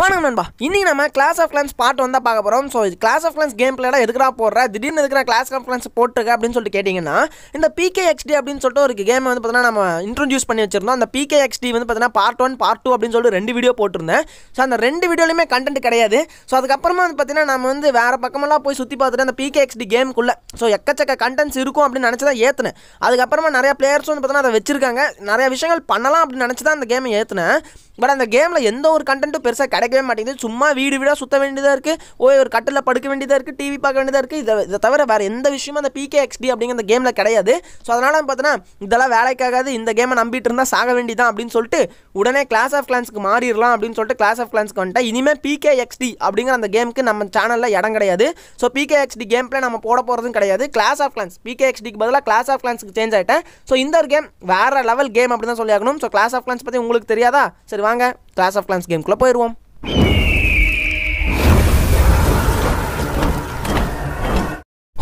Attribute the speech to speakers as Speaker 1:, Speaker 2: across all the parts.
Speaker 1: வணக்கம் நண்பா இன்னைக்கு நம்ம கிளாஸ் ஆஃப் கிளான்ஸ் பாட்டு வந்தால் பார்க்க போகிறோம் ஸோ இது கிளாஸ் ஆஃப் கிளான்ஸ் கேம் பிளேடா எதுக்குடா போடுற திடீர்னு இருக்கிற கிளாஸ் ஆஃப் கிளான்ஸ் போட்டுருக்க அப்படின்னு சொல்லிட்டு கேட்டிங்கன்னா இந்த பிகே எக்ஸ்டி அப்படின்னு சொல்லிட்டு ஒரு கேம் வந்து பார்த்தீங்கன்னா நம்ம இன்ட்ரடியூஸ் பண்ணி வச்சிருந்தோம் அந்த பிகே எக்ஸ்டி வந்து பார்த்தீங்கன்னா பார்ட் ஒன் பார்ட் டூ அப்படின்னு சொல்லிட்டு ரெண்டு வீடியோ போட்டிருந்தேன் ஸோ அந்த ரெண்டு வீடியோலையுமே கண்டென்ட் கிடையாது ஸோ அதுக்கப்புறமா வந்து பார்த்தீங்கன்னா நம்ம வந்து வேறு பக்கமெல்லாம் போய் சுற்றி பார்த்துட்டு அந்த பிகே எக்ஸ்டி கேமுக்குள்ளே ஸோ எக்கச்சக்க கண்டென்ட்ஸ் இருக்கும் அப்படின்னு நினச்சி தான் ஏற்றுனேன் அதுக்கப்புறமா நிறையா பிளேயர்ஸ் வந்து பார்த்தீங்கன்னா அதை வச்சிருக்காங்க நிறையா விஷயங்கள் பண்ணலாம் அப்படின்னு நினச்சி தான் அந்த கேமை ஏற்றுனேன் பட் அந்த கேமில் எந்த ஒரு கண்டென்ட்டும் பெருசாக கிடைக்கவே மாட்டேங்குது சும்மா வீடு வீடாக சுற்ற வேண்டியதாக இருக்குது ஓ ஒரு கட்டில் படுக்க வேண்டியதாக இருக்குது டிவி பார்க்க வேண்டியதாக இருக்குது இதை இதை தவிர வேறு எந்த விஷயமும் அந்த பிகே எக்ஸ்டி அப்படிங்கிற அந்த கேமில் கிடையாது ஸோ அதனால் பார்த்தோன்னா இதெல்லாம் வேலைக்காகாது இந்த கேமை நம்பிட்டு இருந்தால் சாக வேண்டியதான் அப்படின்னு சொல்லிட்டு உடனே கிளாஸ் ஆஃப் கிளான்ஸ்க்கு மாறிடலாம் அப்படின்னு சொல்லிட்டு கிளாஸ் ஆஃப் கிளான்ஸ்க்கு வந்துட்டேன் இனிமேல் பிகே எக்ஸ்டி அப்படிங்கிற அந்த கேமுக்கு நம்ம சேனலில் இடம் கிடையாது so PK XD game play நம்ம போட போகிறதும் கிடையாது கிளாஸ் ஆஃப் கிளான்ஸ் பிகே எக்ஸ்டிக்கு பதிலாக கிளாஸ் ஆஃப் கிளான்ஸ்க்கு சேஞ்ச் ஆகிட்டேன் ஸோ இந்த ஒரு கேம் வேறு லெவல் கேம் அப்படி தான் சொல்லியாகணும் ஸோ கிளாஸ் ஆஃப் கிளான்ஸ் பற்றி உங்களுக்கு தெரியாதா சரி வாங்க கிளாஸ் ஆஃப் கிளான்ஸ் கேம்குள்ளே போயிடுவோம்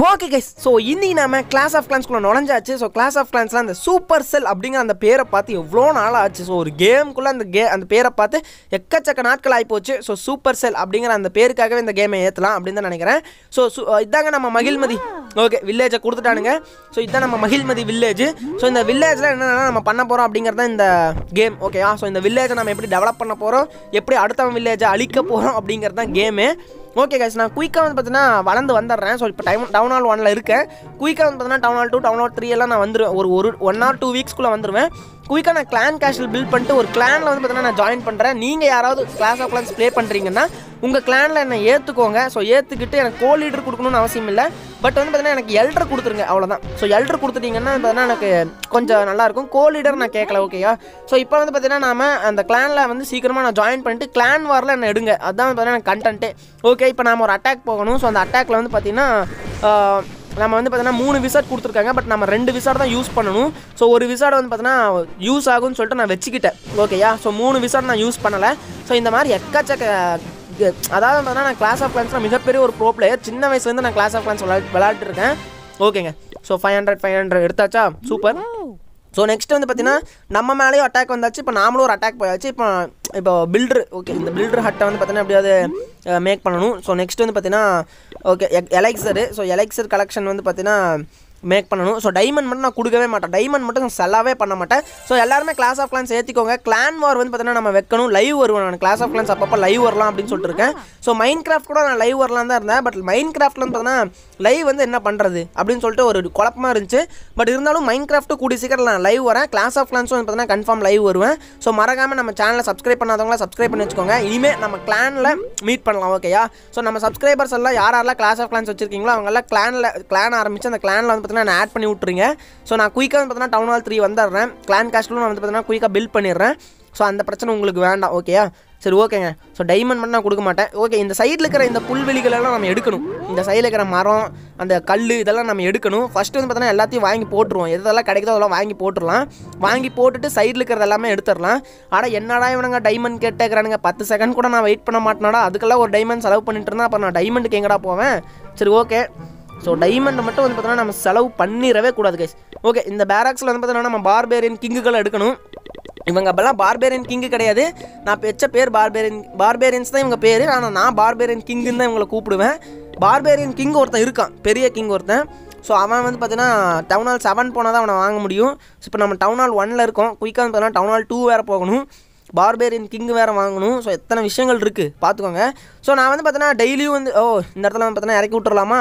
Speaker 1: ஓகே கைஸ் ஸோ இன்னைக்கு நாம கிளாஸ் ஆஃப் கிளான்ஸ்குள்ள நுழைஞ்சாச்சு ஸோ கிளாஸ் ஆஃப் கிளான்ஸில் அந்த சூப்பர் செல் அப்படிங்கிற அந்த பேரை பார்த்து எவ்வளோ நாள் ஆச்சு ஸோ ஒரு கேமுக்குள்ளே அந்த கே அந்த பேரை பார்த்து எக்கச்சக்க நாட்கள் ஆகிப்போச்சு ஸோ சூப்பர் செல் அப்படிங்கிற அந்த பேருக்காகவே இந்த கேமை ஏற்றலாம் அப்படின்னு தான் நினைக்கிறேன் ஸோ இதாங்க நம்ம மகிழ்மதி ஓகே வில்லேஜை கொடுத்துட்டானுங்க ஸோ இதுதான் நம்ம மகிழ்மதி வில்லேஜ் ஸோ இந்த வில்லேஜில் என்னென்னா நம்ம பண்ண போகிறோம் அப்படிங்கிறது தான் இந்த கேம் ஓகேயா ஸோ இந்த வில்லேஜை நம்ம எப்படி டெவலப் பண்ண போகிறோம் எப்படி அடுத்தவன் வில்லேஜை அழிக்க போகிறோம் அப்படிங்கிறது தான் கேமு ஓகே கைஸ் நான் குயிக்காக வந்து பார்த்தீங்கன்னா வளர்ந்து வந்துடுறேன் ஸோ இப்போ டைம் டவுன் ஹால் ஒனில் இருக்கேன் குயிக்காக வந்து பார்த்தீங்கன்னா town hall two town hall three எல்லாம் நான் வந்துடுவேன் ஒரு ஒரு ஒன் ஆர் டூ வீக்ஸ்க்குள்ளே வந்துடுவேன் குயிக்காக நான் கிளான் கேஷில் பில்ட் பண்ணிட்டு ஒரு கிளானில் வந்து பார்த்தீங்கன்னா நான் ஜாயின் பண்ணுறேன் நீங்கள் யாராவது கிளாஸ் ஆஃப் கிளான்ஸ் ப்ளே பண்ணுறீங்கன்னா உங்கள் கிளானில் என்னை ஏற்றுக்கோங்க ஸோ ஏற்றுக்கிட்டு எனக்கு கோல் லீடர் கொடுக்கணும்னு அவசியம் இல்லை பட் வந்து பார்த்தீங்கன்னா எனக்கு எல்டர் கொடுத்துருங்க அவ்வளோதான் ஸோ எல்டர் கொடுத்துட்டிங்கன்னா பார்த்தீங்கன்னா எனக்கு கொஞ்சம் நல்லாயிருக்கும் கோல் லீடர் நான் கேட்கல ஓகேயா ஸோ இப்போ வந்து பார்த்தீங்கன்னா நாம் அந்த கிளானில் வந்து சீக்கிரமாக நான் ஜாயின் பண்ணிட்டு கிளான் வாரில் என்னை எடுங்க அதுதான் வந்து பார்த்தீங்கன்னா கண்டென்ட்டு ஓகே இப்போ நாம் ஒரு அட்டாக் போகணும் ஸோ அந்த அட்டாக்கில் வந்து பார்த்திங்கன்னா நம்ம வந்து பார்த்தீங்கன்னா மூணு விசாட் கொடுத்துருக்காங்க பட் நம்ம ரெண்டு விசாட் தான் யூஸ் பண்ணணும் ஸோ ஒரு விசாட் வந்து பார்த்தீங்கன்னா யூஸ் ஆகும்னு சொல்லிட்டு நான் வச்சுக்கிட்டேன் ஓகேயா ஸோ மூணு விசாட் நான் யூஸ் பண்ணலை ஸோ இந்த மாதிரி எக்கச்சக்க அதாவது பார்த்தீங்கன்னா நான் கிளாஸ் ஆஃப் கிளான்ஸில் மிகப்பெரிய ஒரு ப்ரோ பிளேயர் சின்ன வயசுலேருந்து நான் கிளாஸ் ஆஃப் கிளான்ஸ் விளையாட்டு விளாட்டுருக்கேன் ஓகேங்க so five hundred five hundred எடுத்தாச்சா சூப்பர் ஸோ நெக்ஸ்ட் வந்து பார்த்தீங்கன்னா நம்ம மேலேயும் அட்டாக் வந்தாச்சு இப்போ நாமளும் ஒரு அட்டாக் போயாச்சு இப்போ இப்போ பில்டர் ஓகே இந்த பில்டர் ஹட்டை வந்து பார்த்தீங்கன்னா எப்படியாவது மேக் பண்ணணும் ஸோ நெக்ஸ்ட் வந்து பார்த்தீங்கன்னா okay elixir so elixir collection வந்து பார்த்தீங்கன்னா மேக் பண்ணணும் ஸோ டைமண்ட் மட்டும் நான் கொடுக்கவே மாட்டேன் டைமண்ட் மட்டும் நான் செல்லாவே பண்ண மாட்டேன் ஸோ எல்லாருமே கிளாஸ் ஆஃப் கிளான்ஸ் ஏற்றிக்கோங்க கிளான் வார் வந்து பார்த்தீங்கன்னா நம்ம வைக்கணும் லைவ் வருவோம் நான் கிளாஸ் ஆஃப் கிளான்ஸ் அப்பப்போ லைவ் வரலாம் அப்படின்னு சொல்லிட்டு இருக்கேன் ஸோ மைண்ட் கிராஃப்ட் கூட நான் லைவ் வரலாம் தான் இருந்தேன் பட் மைண்ட் கிராஃப்ட்லாம் பார்த்தீங்கன்னா லைவ் வந்து என்ன பண்ணுறது அப்படின்னு சொல்லிட்டு ஒரு குழப்பமாக இருந்துச்சு பட் இருந்தாலும் மைண்ட் கிராஃப்ட்டு கூடி சீக்கிரம் நான் லைவ் வரேன் கிளாஸ் ஆஃப் கிளான்ஸும் வந்து பார்த்தீங்கன்னா கன்ஃபார்ம் லைவ் வருவேன் ஸோ மறக்காமல் நம்ம சேனலை சப்ஸ்கிரைப் பண்ணாதவங்களை சப்ஸ்கிரைப் பண்ணி வச்சுக்கோங்க இனிமேல் நம்ம கிளானில் மீட் பண்ணலாம் ஓகேயா ஸோ நம்ம சப்ஸ்கிரைபர்ஸ் எல்லாம் யாரெல்லாம் கிளாஸ் ஆஃப் கிளான்ஸ் வச்சிருக்கீங்களோ எல்லாம் கிளானில் கிளான் ஆரம்பித்து அந்த கிளானில் வந்து நான் ஆட் பண்ணி விட்ருங்க ஸோ நான் குயிக்காக வந்து பார்த்தீங்கன்னா டவுன் ஹால் த்ரீ வந்துடுறேன் கிளான் காஸ்ட்லும் நான் வந்து பார்த்தீங்கன்னா குயிக்காக பில்ட் பண்ணிடுறேன் ஸோ அந்த பிரச்சனை உங்களுக்கு வேண்டாம் ஓகேயா சரி ஓகேங்க ஸோ டைமண்ட் மட்டும் நான் கொடுக்க மாட்டேன் ஓகே இந்த சைடில் இருக்கிற இந்த புல்வெளிகளெல்லாம் நம்ம எடுக்கணும் இந்த சைடில் இருக்கிற மரம் அந்த கல் இதெல்லாம் நம்ம எடுக்கணும் ஃபஸ்ட்டு வந்து பார்த்தோன்னா எல்லாத்தையும் வாங்கி போட்டுருவோம் எதெல்லாம் கிடைக்குதோ அதெல்லாம் வாங்கி போட்டுடலாம் வாங்கி போட்டுட்டு சைடில் இருக்கிறது எல்லாமே எடுத்துடலாம் ஆனால் என்னடா இவனுங்க டைமண்ட் கேட்டுக்கிறானுங்க பத்து செகண்ட் கூட நான் வெயிட் பண்ண மாட்டேனாடா அதுக்கெல்லாம் ஒரு டைமண்ட் செலவு பண்ணிட்டு இருந்தேன் அப்போ நான் டைமண்டுக்கு எங்கடா போவேன் சரி ஓகே ஸோ டைமண்ட் மட்டும் வந்து பார்த்தோன்னா நம்ம செலவு பண்ணிடவே கூடாது கைஸ் ஓகே இந்த பேராக்ஸில் வந்து பார்த்தோன்னா நம்ம பார்பேரியன் கிங்குகளை எடுக்கணும் இவங்க அப்போல்லாம் பார்பேரியன் கிங்கு கிடையாது நான் பெச்ச பேர் பார்பேரியன் பார்பேரியன்ஸ் தான் இவங்க பேர் ஆனால் நான் பார்பேரியன் கிங்குன்னு தான் இவங்களை கூப்பிடுவேன் பார்பேரியன் கிங் ஒருத்தன் இருக்கான் பெரிய கிங் ஒருத்தன் ஸோ அவன் வந்து பார்த்தீங்கன்னா டவுன் ஹால் செவன் போனால் தான் அவனை வாங்க முடியும் ஸோ இப்போ நம்ம டவுன் ஹால் ஒனில் இருக்கோம் குயிக்காக வந்து பார்த்தீங்கன்னா டவுன் ஹால் டூ வேறு போகணும் பார்பேரியன் கிங் வேறு வாங்கணும் ஸோ எத்தனை விஷயங்கள் இருக்குது பார்த்துக்கோங்க ஸோ நான் வந்து பார்த்தீங்கன்னா டெய்லியும் வந்து ஓ இந்த இடத்துல வந்து பார்த்தீங்கன்னா இறக்கி விட்டுறலாமா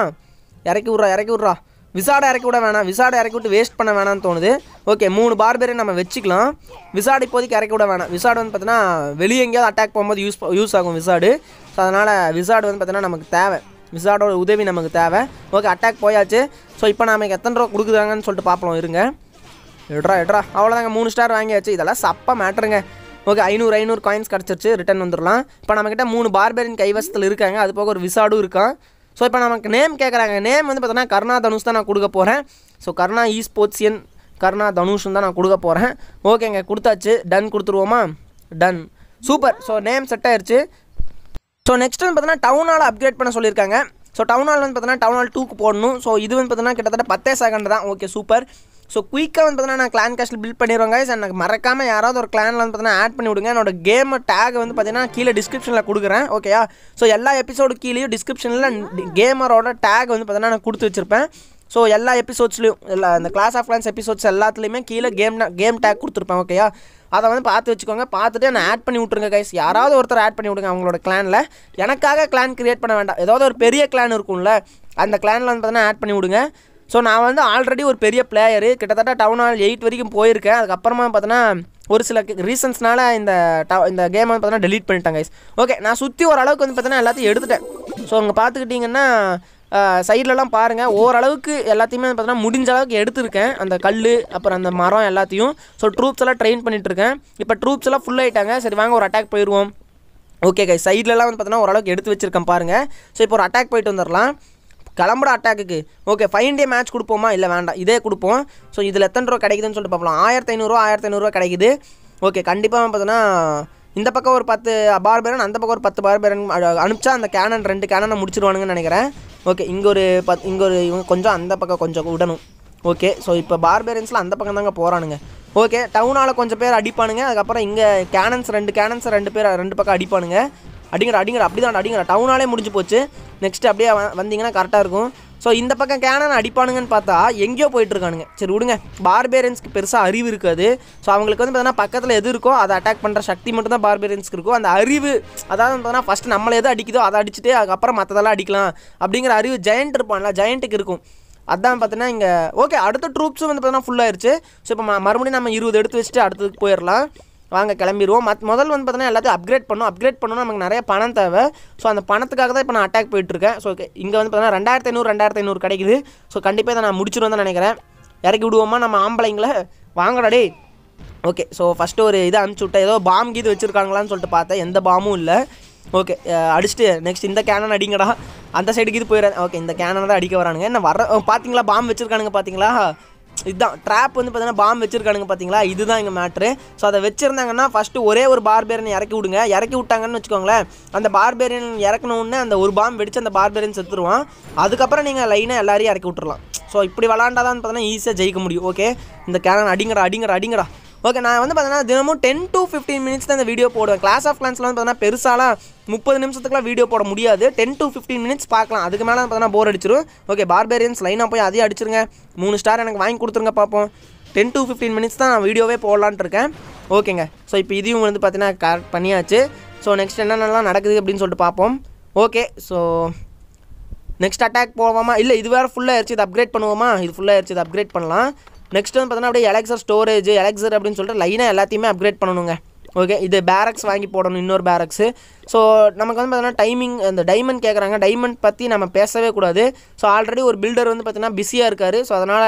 Speaker 1: இறக்கி விட்றா இறக்கி விட்றா விசாடை இறக்கி விட வேணாம் விசாடை இறக்கி விட்டு வேஸ்ட் பண்ண வேணாம்னு தோணுது ஓகே மூணு பார்பேரை நம்ம வச்சுக்கலாம் விசாடு இப்போதைக்கு இறக்கி விட வேணாம் விசாடு வந்து பார்த்தீங்கன்னா வெளியே எங்கேயாவது அட்டாக் போகும்போது யூஸ் யூஸ் ஆகும் விசாடு ஸோ அதனால் விசாடு வந்து பார்த்தீங்கன்னா நமக்கு தேவை விசாடோட உதவி நமக்கு தேவை ஓகே அட்டாக் போயாச்சு ஸோ இப்போ நமக்கு எத்தனை ரூபா கொடுக்குறாங்கன்னு சொல்லிட்டு பார்ப்போம் இருங்க எட்ரா எட்ரா அவ்வளோதாங்க மூணு ஸ்டார் வாங்கியாச்சு இதெல்லாம் சப்பா மேட்ருங்க ஓகே ஐநூறு ஐநூறு காயின்ஸ் கிடச்சிருச்சு ரிட்டன் வந்துடலாம் இப்போ நம்மக்கிட்ட மூணு பார்பேரின் கைவசத்தில் இருக்காங்க அது போக ஒரு விசாடும் இருக்கான் ஸோ இப்போ நமக்கு நேம் கேட்குறாங்க நேம் வந்து பார்த்தோன்னா கருணா தனுஷ் தான் நான் கொடுக்க போகிறேன் ஸோ கருணா இ ஸ்போர்ட்ஸியன் கருணா தனுஷ்னு தான் நான் கொடுக்க போகிறேன் ஓகேங்க கொடுத்தாச்சு டன் கொடுத்துருவோமா done super so name set ஆயிடுச்சு ஸோ நெக்ஸ்ட் வந்து பார்த்தீங்கன்னா டவுன் ஹால் அப்கிரேட் பண்ண சொல்லியிருக்காங்க ஸோ டவுன் ஹால் வந்து பார்த்தீங்கன்னா டவுன் ஹால் டூக்கு போடணும் ஸோ இது வந்து பார்த்தீங்கன்னா கிட்டத்தட்ட பத்தே செகண்ட் தான் ஓகே சூப்பர் ஸோ குயிக்காக வந்து பார்த்தீங்கன்னா நான் கிளான் கேஷில் பில்ட் பண்ணிடுவாங்க கைஸ் எனக்கு மறக்காமல் யாராவது ஒரு கிளானில் வந்து பார்த்தீங்கன்னா ஆட் பண்ணி விடுங்க என்னோட கேம் டேக் வந்து பார்த்தீங்கன்னா கீழே டிஸ்கிரிப்ஷனில் கொடுக்குறேன் ஓகேயா ஸோ எல்லா எபிசோடு கீழேயும் டிஸ்கிரிப்ஷனில் கேமரோட டேக் வந்து பார்த்தீங்கன்னா நான் கொடுத்து வச்சுருப்பேன் ஸோ எல்லா எபிசோட்ஸ்லையும் எல்லா இந்த கிளாஸ் ஆஃப் கிளான்ஸ் எபிசோட்ஸ் எல்லாத்துலேயுமே கீழே கேம் கேம் டேக் கொடுத்துருப்பேன் ஓகேயா அதை வந்து பார்த்து வச்சுக்கோங்க பார்த்துட்டு நான் ஆட் பண்ணி விட்ருங்க கைஸ் யாராவது ஒருத்தர் ஆட் பண்ணி விடுங்க அவங்களோட கிளானில் எனக்காக கிளான் க்ரியேட் பண்ண வேண்டாம் ஏதாவது ஒரு பெரிய கிளான் இருக்கும்ல அந்த கிளானில் வந்து பார்த்தீங்கன்னா ஆட் பண்ணி விடுங்க ஸோ நான் வந்து ஆல்ரெடி ஒரு பெரிய பிளேயரு கிட்டத்தட்ட டவுன் ஹால் எயிட் வரைக்கும் போயிருக்கேன் அதுக்கப்புறமா பார்த்தோன்னா ஒரு சில ரீசன்ஸ்னால இந்த இந்த கேம் வந்து பார்த்தீங்கன்னா டெலீட் பண்ணிட்டாங்க கைஸ் ஓகே நான் சுற்றி ஓரளவுக்கு வந்து பார்த்தீங்கன்னா எல்லாத்தையும் எடுத்துட்டேன் ஸோ அங்கே பார்த்துக்கிட்டிங்கன்னா சைட்லலாம் பாருங்கள் ஓரளவுக்கு எல்லாத்தையுமே பார்த்தீங்கன்னா முடிஞ்ச அளவுக்கு எடுத்திருக்கேன் அந்த கல் அப்புறம் அந்த மரம் எல்லாத்தையும் ஸோ ட்ரூப்ஸ் எல்லாம் ட்ரெயின் பண்ணிகிட்ருக்கேன் இப்போ ட்ரூப்ஸ் எல்லாம் ஃபுல் ஆகிட்டாங்க சரி வாங்க ஒரு அட்டாக் போயிடுவோம் ஓகே கை சைட்லலாம் வந்து பார்த்தீங்கன்னா ஓரளவுக்கு எடுத்து வச்சுருக்கேன் பாருங்கள் ஸோ இப்போ ஒரு அட்டாக் போயிட்டு வந்துடலாம் கிளம்புற அட்டாக்கு ஓகே ஃபைவ் டே மேட்ச் கொடுப்போமா இல்லை வேண்டாம் இதே கொடுப்போம் ஸோ இதில் எத்தனை ரூபா கிடைக்குதுன்னு சொல்லிட்டு பார்க்கலாம் ஆயிரத்தி ஐநூறுரூவா ஆயிரத்தி ஐநூறுரூவா கிடைக்குது ஓகே கண்டிப்பாக பார்த்தோன்னா இந்த பக்கம் ஒரு பத்து பார்பேரன் அந்த பக்கம் ஒரு பத்து பார்பேரன் அனுப்பிச்சா அந்த கேனன் ரெண்டு கேனனை முடிச்சிருவானுங்கன்னு நினைக்கிறேன் ஓகே இங்கே ஒரு பத் இங்கே ஒரு இவங்க கொஞ்சம் அந்த பக்கம் கொஞ்சம் விடணும் ஓகே ஸோ இப்போ பார்பேரன்ஸில் அந்த பக்கம் தாங்க போகிறானுங்க ஓகே டவுனால் கொஞ்சம் பேர் அடிப்பானுங்க அதுக்கப்புறம் இங்கே கேனன்ஸ் ரெண்டு கேனன்ஸ் ரெண்டு பேர் ரெண்டு பக்கம் அடிப்பானுங்க அடிங்கடா அடிங்கடா அப்படி தான் அடிங்கடா டவுனாலே முடிஞ்சு போச்சு நெக்ஸ்ட் அப்படியே வந்தீங்கன்னா கரெக்டாக இருக்கும் ஸோ இந்த பக்கம் கேனன் அடிப்பானுங்கன்னு பார்த்தா எங்கேயோ போயிட்டுருக்கானுங்க சரி விடுங்க பார்பேரியன்ஸ்க்கு பெருசாக அறிவு இருக்காது ஸோ அவங்களுக்கு வந்து பார்த்தீங்கன்னா பக்கத்தில் எது இருக்கோ அதை அட்டாக் பண்ணுற சக்தி மட்டும் தான் பார்பேரியன்ஸ்க்கு இருக்கும் அந்த அறிவு அதாவது பார்த்தீங்கன்னா ஃபஸ்ட்டு நம்மளை எது அடிக்குதோ அதை அடிச்சுட்டு அதுக்கப்புறம் மற்றதெல்லாம் அடிக்கலாம் அப்படிங்கிற அறிவு ஜெயண்ட் இருப்பான்ல ஜெயண்ட்டுக்கு இருக்கும் அதான் பார்த்தீங்கன்னா இங்கே ஓகே அடுத்த ட்ரூப்ஸும் வந்து பார்த்தீங்கன்னா ஃபுல்லாகிடுச்சு ஸோ இப்போ மறுபடியும் நம்ம இருபது எடுத்து வச்சுட்டு அடுத்ததுக்கு போயிடலாம் வாங்க கிளம்பிடுவோம் மத் முதல் வந்து பார்த்தீங்கன்னா எல்லாத்தையும் அப்கிரேட் பண்ணணும் அப்கிரேட் பண்ணணும் நமக்கு நிறைய பணம் தேவை ஸோ அந்த பணத்துக்காக தான் இப்போ நான் அட்டாக் போயிட்டுருக்கேன் ஸோ இங்கே வந்து பார்த்தீங்கன்னா ரெண்டாயிரத்தி ஐநூறு ரெண்டாயிரத்தி ஐநூறு கிடைக்குது ஸோ கண்டிப்பாக இதை நான் முடிச்சிருவேன் தான் நினைக்கிறேன் இறக்கி விடுவோமா நம்ம ஆம்பளைங்களை வாங்கடாடி ஓகே ஸோ ஃபஸ்ட்டு ஒரு இதை அனுப்பிச்சு விட்டேன் ஏதோ பாம் கீது வச்சுருக்காங்களான்னு சொல்லிட்டு பார்த்தேன் எந்த பாமும் இல்லை ஓகே அடிச்சுட்டு நெக்ஸ்ட் இந்த கேனன் அடிங்கடா அந்த சைடுக்கு இது போயிடுறேன் ஓகே இந்த கேனனை தான் அடிக்க வரானுங்க என்ன வர பார்த்தீங்களா பாம் வச்சுருக்கானுங்க பார்த்தீங்களா இதுதான் ட்ராப் வந்து பார்த்தீங்கன்னா பாம்பு வச்சிருக்கானுங்க பார்த்தீங்களா இதுதான் இங்கே மேட்ரு ஸோ அதை வச்சுருந்தாங்கன்னா ஃபஸ்ட்டு ஒரே ஒரு பார்பேரியன் இறக்கி விடுங்க இறக்கி விட்டாங்கன்னு வச்சுக்கோங்களேன் அந்த பார்பேரியன் இறக்கணுன்னு அந்த ஒரு பாம் வெடிச்சு அந்த பார்பேரியன் செத்துருவான் அதுக்கப்புறம் நீங்கள் லைனாக எல்லாரையும் இறக்கி விட்டுருலாம் ஸோ இப்படி விளாண்டா தான் பார்த்தீங்கன்னா ஈஸியாக ஜெயிக்க முடியும் ஓகே இந்த கேரன் அடிங்கடா அடிங்கடா அடிங்கடா ஓகே நான் வந்து பார்த்தீங்கன்னா தினமும் டென் டு ஃபிஃப்டீன் மினிட்ஸ் தான் இந்த வீடியோ போடுவேன் கிளாஸ் ஆஃப் கிளான்ஸ்லாம் வந்து பார்த்தீங்கன்னா பெருசாலாம் முப்பது நிமிஷத்துக்குலாம் வீடியோ போட முடியாது டென் டு ஃபிஃப்டீன் மினிட்ஸ் பார்க்கலாம் அதுக்கு மேலே பார்த்தீங்கன்னா போர் அடிச்சிடும் ஓகே பார்பேரியன்ஸ் லைனாக போய் அதையும் அடிச்சிருங்க மூணு ஸ்டார் எனக்கு வாங்கி கொடுத்துருங்க பார்ப்போம் டென் டு ஃபிஃப்டீன் மினிட்ஸ் தான் நான் வீடியோவே போடலான்ட்டு இருக்கேன் ஓகேங்க ஸோ இப்போ இதையும் வந்து பார்த்தீங்கன்னா கரெக்ட் பண்ணியாச்சு ஸோ நெக்ஸ்ட் என்னென்னலாம் நடக்குது அப்படின்னு சொல்லிட்டு பார்ப்போம் ஓகே ஸோ நெக்ஸ்ட் அட்டாக் போவோமா இல்லை இது வேறு ஃபுல்லாக ஆயிடுச்சு இது அப்கிரேட் பண்ணுவோமா இது ஃபுல்லாக ஆயிடுச்சு இது அப்கிரேட் பண்ணலாம் நெக்ஸ்ட் வந்து பார்த்தீங்கன்னா அப்படியே எலக்சர் ஸ்டோரேஜ் எலக்சர் அப்படின்னு சொல்லிட்டு லைனாக எல்லாத்தையுமே அப்கிரேட் பண்ணணுங்க ஓகே இது பேரக்ஸ் வாங்கி போடணும் இன்னொரு பேரக்ஸு ஸோ நமக்கு வந்து பார்த்தீங்கன்னா டைமிங் அந்த டைமண்ட் கேட்குறாங்க டைமண்ட் பற்றி நம்ம பேசவே கூடாது ஸோ ஆல்ரெடி ஒரு பில்டர் வந்து பார்த்தீங்கன்னா பிஸியாக இருக்கார் ஸோ அதனால்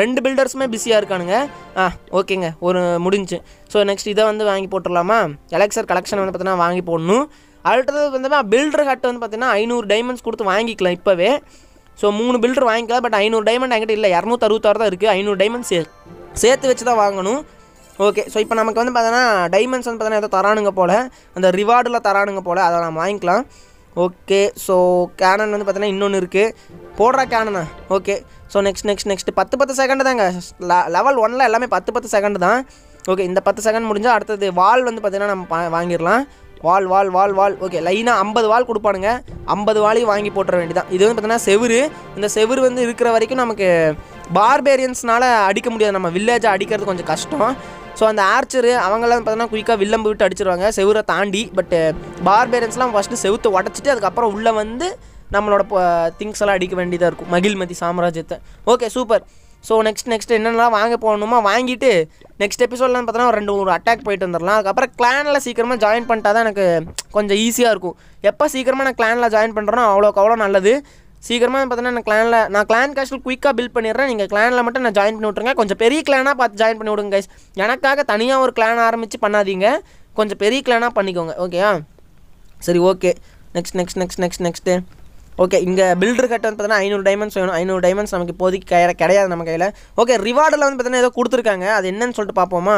Speaker 1: ரெண்டு பில்டர்ஸுமே பிஸியாக இருக்கானுங்க ஆ ஓகேங்க ஒரு முடிஞ்சு ஸோ நெக்ஸ்ட் இதை வந்து வாங்கி போட்டுடலாமா எலக்சர் கலெக்ஷன் வந்து பார்த்தீங்கன்னா வாங்கி போடணும் அடுத்தது வந்து பில்டர் ஹட் வந்து பார்த்தீங்கன்னா ஐநூறு டைமண்ட்ஸ் கொடுத்து வாங்கிக்கலாம் இப்போவே ஸோ மூணு பில்டர் வாங்கிக்கலாம் பட் ஐநூறு டைமண்ட் என்கிட்ட இல்லை இரநூத்தறுபத்தாறு தான் இருக்குது ஐநூறு டைமண்ட் சே சேர்த்து வச்சு தான் வாங்கணும் ஓகே ஸோ இப்போ நமக்கு வந்து பார்த்தீங்கன்னா டைமண்ட்ஸ் வந்து பார்த்தீங்கன்னா எதோ தரானுங்க போல் அந்த ரிவார்டில் தரானுங்க போல் அதை நம்ம வாங்கிக்கலாம் ஓகே ஸோ கேனன் வந்து பார்த்தீங்கன்னா இன்னொன்று இருக்குது போடுறா கேனனா okay so next next next பத்து பத்து செகண்டு தாங்க லெவல் ஒனில் எல்லாமே பத்து பத்து செகண்டு தான் ஓகே இந்த பத்து செகண்ட் முடிஞ்சால் அடுத்தது வால் வந்து பார்த்திங்கன்னா நம்ம வாங்கிடலாம் வால் வால் வால் வால் ஓகே லைனாக ஐம்பது வால் கொடுப்பானுங்க ஐம்பது வாலையும் வாங்கி போட்டுற வேண்டியதான் இது வந்து பார்த்தீங்கன்னா செவரு இந்த செவரு வந்து இருக்கிற வரைக்கும் நமக்கு பார்பேரியன்ஸ்னால் அடிக்க முடியாது நம்ம வில்லேஜை அடிக்கிறது கொஞ்சம் கஷ்டம் ஸோ அந்த ஆர்ச்சரு அவங்களாம் பார்த்தீங்கன்னா குயிக்காக வில்லம்பு விட்டு அடிச்சிருவாங்க செவரை தாண்டி பட்டு பார்பேரியன்ஸ்லாம் ஃபஸ்ட்டு செவுத்து உடச்சிட்டு அதுக்கப்புறம் உள்ளே வந்து நம்மளோட திங்ஸ் எல்லாம் அடிக்க வேண்டியதாக இருக்கும் மகிழ்மதி சாம்ராஜ்யத்தை okay super so next next என்னென்னலாம் வாங்க போகணுமோ வாங்கிட்டு நெக்ஸ்ட் எபிசோட்லாம் பார்த்தோன்னா ஒரு ரெண்டு மூணு அட்டாக் போயிட்டு வந்துடலாம் அதுக்கப்புறம் கிளானில் சீக்கிரமாக ஜாயின் பண்ணிட்டா தான் எனக்கு கொஞ்சம் ஈஸியாக இருக்கும் எப்போ சீக்கிரமாக நான் கிளானில் ஜாயின் பண்ணுறேனோ அவ்வளோக்கு அவ்வளோ நல்லது சீக்கிரமாக பார்த்தீங்கன்னா நான் கிளானில் நான் கிளான் கேஷில் குயிக்காக பில்ட் பண்ணிடுறேன் நீங்கள் கிளானில் மட்டும் நான் ஜாயின் பண்ணி விட்ருங்க கொஞ்சம் பெரிய கிளானாக பார்த்து ஜாயின் பண்ணி விடுங்க கைஸ் எனக்காக தனியாக ஒரு கிளான் ஆரம்பித்து பண்ணாதீங்க கொஞ்சம் பெரிய கிளானாக பண்ணிக்கோங்க ஓகேயா சரி okay next next next next next okay இங்கே பில்டர் கட் வந்து பார்த்தீங்கன்னா ஐநூறு டைமண்ட்ஸ் வேணும் ஐநூறு டைமண்ட்ஸ் நமக்கு இப்போதைக்கு கையில் கிடையாது நம்ம கையில் ஓகே ரிவார்டில் வந்து பார்த்தீங்கன்னா ஏதோ கொடுத்துருக்காங்க அது என்னன்னு சொல்லிட்டு பார்ப்போமா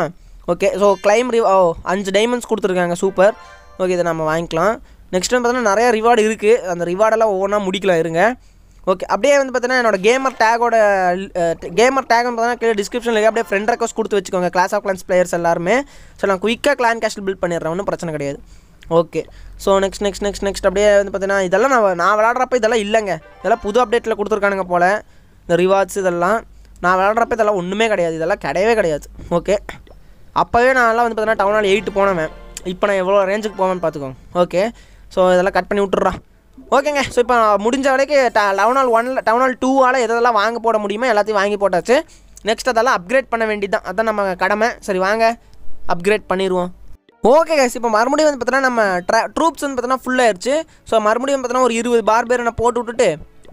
Speaker 1: ஓகே ஸோ கிளைம் ரிவ் ஓ அஞ்சு டைமண்ட்ஸ் கொடுத்துருக்காங்க சூப்பர் ஓகே இதை நம்ம வாங்கிக்கலாம் நெக்ஸ்ட் வந்து பார்த்தீங்கன்னா நிறையா ரிவார்டு இருக்குது அந்த ரிவார்டெல்லாம் ஒவ்வொன்றா முடிக்கலாம் இருங்க ஓகே அப்படியே வந்து பார்த்தீங்கன்னா என்னோட கேமர் டேகோட கேமர் டேக் பார்த்தீங்கன்னா கீழே டிஸ்கிரிப்ஷனில் இருக்குது அப்படியே ஃப்ரெண்ட் ரெக்வஸ்ட் கொடுத்து வச்சுக்கோங்க கிளாஸ் ஆஃப் கிளான்ஸ் பிளேயர்ஸ் எல்லாருமே ஸோ நான் குயிக்காக கிளான் கேஷில் பில்ட் பண்ணிடுறேன் ஒன்றும் பிரச்சனை கிடையாது okay so next next next next அப்படியே வந்து பார்த்தீங்கன்னா இதெல்லாம் நான் நான் விளாட்றப்ப இதெல்லாம் இல்லைங்க இதெல்லாம் புது அப்டேட்டில் கொடுத்துருக்கானுங்க போல் இந்த ரிவார்ட்ஸ் இதெல்லாம் நான் விளாட்றப்ப இதெல்லாம் ஒன்றுமே கிடையாது இதெல்லாம் கிடையவே கிடையாது ஓகே அப்போவே நான்லாம் வந்து பார்த்தீங்கன்னா டவுனால் எயிட்டு போனவன் இப்போ நான் எவ்வளோ ரேஞ்சுக்கு போவேன்னு பார்த்துக்கோங்க ஓகே ஸோ இதெல்லாம் கட் பண்ணி விட்டுறான் ஓகேங்க ஸோ இப்போ முடிஞ்ச வரைக்கும் ட லெவனால் டவுன் டவுனால் டூவால் எதெல்லாம் வாங்க போட முடியுமோ எல்லாத்தையும் வாங்கி போட்டாச்சு நெக்ஸ்ட் அதெல்லாம் அப்கிரேட் பண்ண வேண்டியது தான் அதான் நம்ம கடமை சரி வாங்க அப்கிரேட் பண்ணிடுவோம் ஓகே கைஸ் இப்போ மறுபடியும் வந்து பார்த்தோன்னா நம்ம ட்ரா ட்ரூப்ஸ் வந்து பார்த்தோன்னா ஃபுல் ஆயிடுச்சு ஸோ மறுபடியும் பார்த்தோன்னா ஒரு இருபது பார் பேர் நான் போட்டு விட்டுட்டு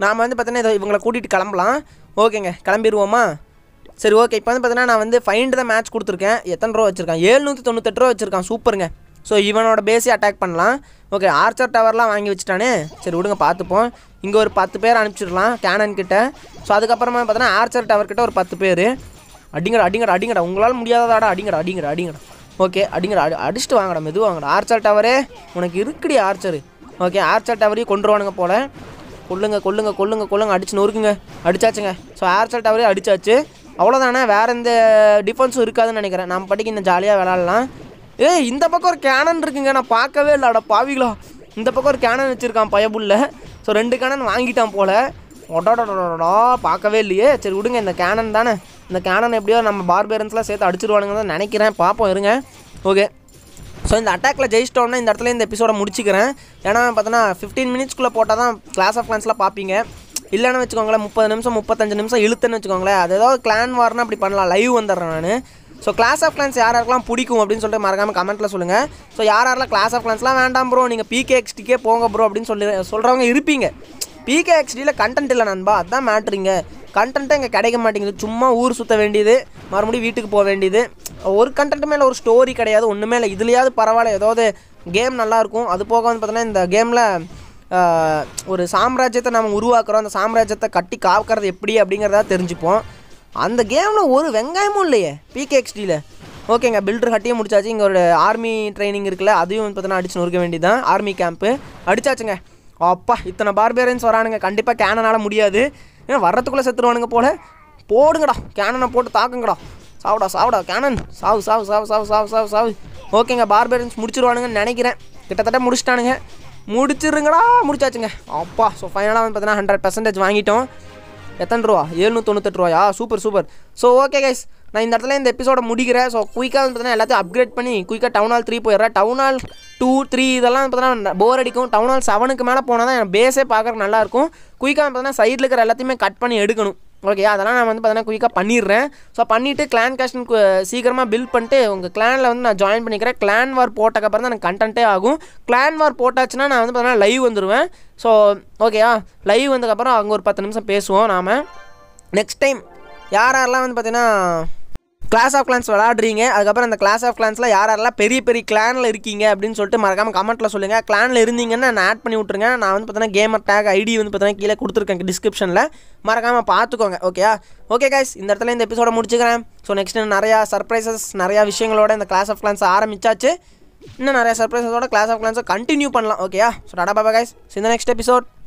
Speaker 1: நாம் வந்து பார்த்தோன்னா இதை இவங்களை கூட்டிகிட்டு கிளம்பலாம் ஓகேங்க கிளம்பிடுவோமா சரி ஓகே இப்போ வந்து பார்த்தோன்னா நான் வந்து ஃபைண்ட் தான் மேட்ச் கொடுத்துருக்கேன் எத்தனை ரூபா வச்சிருக்கான் ஏழ்நூற்றி தொண்ணூத்தெட்டு ரூபா வச்சிருக்கான் சூப்பருங்க ஸோ இவனோட பேஸே அட்டாக் பண்ணலாம் ஓகே ஆர்ச்சர் டவர்லாம் வாங்கி வச்சுட்டானே சரி விடுங்க பார்த்துப்போம் இங்கே ஒரு பத்து பேர் அனுப்பிச்சிடலாம் கேனன் கிட்டே ஸோ அதுக்கப்புறமா பார்த்தோன்னா ஆர்ச்சர் டவர் கிட்ட ஒரு பத்து பேர் அடிங்கடா அடிங்கடா அடிங்கடா உங்களால் முடியாததாடா அடிங்கடா அடிங்கடா அடிங்கடா ஓகே அப்படிங்கிற அடி அடிச்சுட்டு வாங்கடா மெது வாங்கடா ஆர்ச்சர் டவரே உனக்கு இருக்குடி ஆர்ச்சர் ஓகே ஆர்ச்சர் டவரையும் கொண்டுருவானுங்க போல் கொல்லுங்க கொல்லுங்க கொல்லுங்க கொல்லுங்க அடிச்சு நொறுக்குங்க அடிச்சாச்சுங்க ஸோ ஆர்ச்சர் டவரே அடிச்சாச்சு அவ்வளோதானே வேறு எந்த டிஃபென்ஸும் இருக்காதுன்னு நினைக்கிறேன் நம்ம படிக்க இன்னும் ஜாலியாக விளாட்லாம் ஏ இந்த பக்கம் ஒரு கேனன் இருக்குங்க நான் பார்க்கவே இல்லைடா அட பாவிகளா இந்த பக்கம் ஒரு கேனன் வச்சுருக்கான் பயபுள்ள ஸோ ரெண்டு கேனன் வாங்கிட்டான் போல் ஒடோடா பார்க்கவே இல்லையே சரி விடுங்க இந்த கேனன் தானே இந்த கேனன் எப்படியோ நம்ம பார்பேரன்ஸ்லாம் சேர்த்து அடிச்சிருவானுங்க தான் நினைக்கிறேன் பார்ப்போம் இருங்க ஓகே ஸோ இந்த அட்டாக்கில் ஜெயிச்சிட்டோம்னா இந்த இடத்துல இந்த எபிசோட முடிச்சுக்கிறேன் ஏன்னா பார்த்தீங்கன்னா ஃபிஃப்டீன் மினிட்ஸ்க்குள்ளே போட்டால் தான் கிளாஸ் ஆஃப் கிளான்ஸ்லாம் பார்ப்பீங்க இல்லைன்னு வச்சுக்கோங்களேன் முப்பது நிமிஷம் முப்பத்தஞ்சு நிமிஷம் இழுத்துன்னு வச்சுக்கோங்களேன் அது ஏதாவது கிளான் வார்னா அப்படி பண்ணலாம் லைவ் வந்துடுறேன் நான் ஸோ கிளாஸ் ஆஃப் கிளான்ஸ் யார் யாருக்கெல்லாம் பிடிக்கும் அப்படின்னு சொல்லிட்டு மறக்காமல் கமெண்ட்டில் சொல்லுங்கள் ஸோ யார் யாரெல்லாம் கிளாஸ் ஆஃப் கிளான்ஸ்லாம் வேண்டாம் ப்ரோ நீங்கள் பிகேஎக்ஸ்டிக்கே போங்க ப்ரோ அப்படின்னு சொல்லி சொல்கிறவங்க இருப்பீங்க பிகே எக்ஸ்டியில் கண்டென்ட் இல்லை நண்பா அதுதான் மேட்ருங்க கண்டென்ட்டாக இங்கே கிடைக்க மாட்டேங்குது சும்மா ஊர் சுற்ற வேண்டியது மறுபடியும் வீட்டுக்கு போக வேண்டியது ஒரு கண்டென்ட் மேலே ஒரு ஸ்டோரி கிடையாது ஒன்றுமே இல்லை இதுலையாவது பரவாயில்ல ஏதாவது கேம் நல்லாயிருக்கும் அது போக வந்து பார்த்தோன்னா இந்த கேமில் ஒரு சாம்ராஜ்யத்தை நம்ம உருவாக்குறோம் அந்த சாம்ராஜ்யத்தை கட்டி காக்கிறது எப்படி அப்படிங்கிறதா தெரிஞ்சுப்போம் அந்த கேமில் ஒரு வெங்காயமும் இல்லையே பிகேஎக்ஸ்டியில் ஓகேங்க பில்டர் கட்டியும் முடிச்சாச்சு இங்கே ஒரு ஆர்மி ட்ரைனிங் இருக்குல்ல அதையும் பார்த்தோன்னா அடிச்சு நொறுக்க வேண்டியதுதான் ஆர்மி கேம்ப்பு அடித்தாச்சுங்க அப்பா இத்தனை பார்பேரியன்ஸ் வரானுங்க கண்டிப்பாக கேனனால் முடியாது ஏன்னா வர்றதுக்குள்ளே செத்துருவானுங்க போல் போடுங்கடா கேனனை போட்டு தாக்குங்கடா சாவுடா சாவுடா கேனன் சாவு சாவு சாவு சாவு சாவு சாவு சாவு ஓகேங்க பார்பேரியன்ஸ் முடிச்சிருவானுங்கன்னு நினைக்கிறேன் கிட்டத்தட்ட முடிச்சிட்டானுங்க முடிச்சிருங்கடா முடிச்சாச்சுங்க அப்பா ஸோ ஃபைனலாக வந்து பார்த்தீங்கன்னா ஹண்ட்ரட் பர்சன்டேஜ் வாங்கிட்டோம் எத்தனை ரூபா ஏழ்நூற்றி தொண்ணூத்தெட்டு ரூபாயா super super so okay guys நான் இந்த இடத்துல இந்த எபிசோட முடிக்கிறேன் ஸோ குயிக்காக வந்து பார்த்தீங்கன்னா எல்லாத்தையும் அப்கிரேட் பண்ணி குயிக்காக டவுன் ஹால் த்ரீ போயிடுறேன் டவுன் ஹால் டூ த்ரீ இதெல்லாம் பார்த்தீங்கன்னா போர் அடிக்கும் டவுன் ஹால் செவனுக்கு மேலே போனால் தான் என் பேஸே பார்க்குற நல்லாயிருக்கும் குயிக்காக பார்த்தீங்கன்னா சைடில் இருக்கிற எல்லாத்தையுமே கட் பண்ணி எடுக்கணும் ஓகே அதெல்லாம் நான் வந்து பார்த்தீங்கன்னா குயிக்காக பண்ணிடுறேன் ஸோ பண்ணிவிட்டு கிளான் கேஷன் சீக்கிரமாக பில்ட் பண்ணிட்டு உங்கள் கிளானில் வந்து நான் ஜாயின் பண்ணிக்கிறேன் கிளான் வார் போட்டக்கப்புறம் தான் எனக்கு கண்டென்ட்டே ஆகும் கிளான் வார் போட்டாச்சுன்னா நான் வந்து பார்த்தீங்கன்னா லைவ் வந்துடுவேன் ஸோ ஓகேயா லைவ் வந்ததுக்கப்புறம் அங்கே ஒரு பத்து நிமிஷம் பேசுவோம் நாம் நெக்ஸ்ட் டைம் யார் யாரெல்லாம் வந்து பார்த்தீங்கன்னா கிளாஸ் ஆஃப் கிளான்ஸ் விளாடுறீங்க அதுக்கப்புறம் அந்த கிளாஸ் ஆஃப் கிளான்ஸில் யார் யாரெல்லாம் பெரிய பெரிய கிளானில் இருக்கீங்க அப்படின்னு சொல்லிட்டு மறக்காமல் கமெண்ட்டில் சொல்லுங்கள் கிளானில் இருந்தீங்கன்னா நான் ஆட் பண்ணி விட்ருங்க நான் வந்து பார்த்தீங்கன்னா கேமர் டேக் ஐடி வந்து பார்த்தீங்கன்னா கீழே கொடுத்துருக்கேன் டிஸ்கிரிப்ஷனில் மறக்காமல் பார்த்துக்கோங்க ஓகேயா ஓகே கைஸ் இந்த இடத்துல இந்த எபிசோட முடிச்சுக்கிறேன் ஸோ நெக்ஸ்ட் நிறையா சர்ப்ரைசஸ் நிறையா விஷயங்களோட இந்த கிளாஸ் ஆஃப் கிளான்ஸ் ஆரம்பிச்சாச்சு இன்னும் நிறைய சர்ப்ரைஸஸோட கிளாஸ் ஆஃப் கிளான்ஸை கண்டினியூ பண்ணலாம் ஓகேயா ஸோ டாடா பாபா கைஸ் இந்த நெக்ஸ்ட் எபிசோட்